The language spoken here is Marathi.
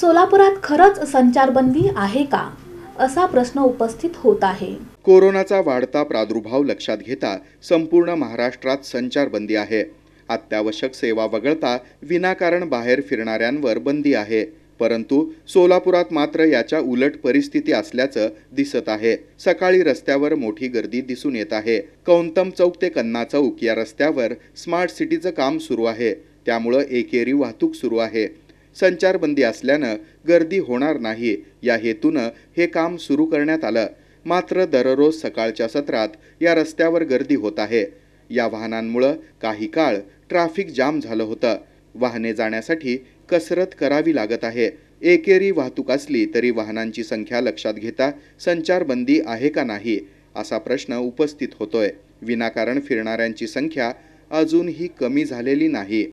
सोलापुरात खरंच संचारबंदी आहे का असा प्रश्न उपस्थित होत आहे कोरोनाचा वाढता प्रादुर्भाव लक्षात घेता संपूर्ण महाराष्ट्रात संचारबंदी आहे अत्यावश्यक सेवा वगळता विनाकारण बाहेर फिरणाऱ्यांवर बंदी आहे परंतु सोलापुरात मात्र याच्या उलट परिस्थिती असल्याचं दिसत आहे सकाळी रस्त्यावर मोठी गर्दी दिसून येत आहे कौंतम चौक ते कन्ना चौक या रस्त्यावर स्मार्ट सिटीचं काम सुरू आहे त्यामुळं एकेरी वाहतूक सुरू आहे संचारबंदी असल्यानं गर्दी होणार नाही या हेतूनं हे काम सुरू करण्यात आलं मात्र दररोज सकाळच्या सत्रात या रस्त्यावर गर्दी होत आहे या वाहनांमुळं काही काळ ट्रॅफिक जाम झालं होतं वाहने जाण्यासाठी कसरत करावी लागत आहे एकेरी वाहतूक असली तरी वाहनांची संख्या लक्षात घेता संचारबंदी आहे का नाही असा प्रश्न उपस्थित होतोय विनाकारण फिरणाऱ्यांची संख्या अजूनही कमी झालेली नाही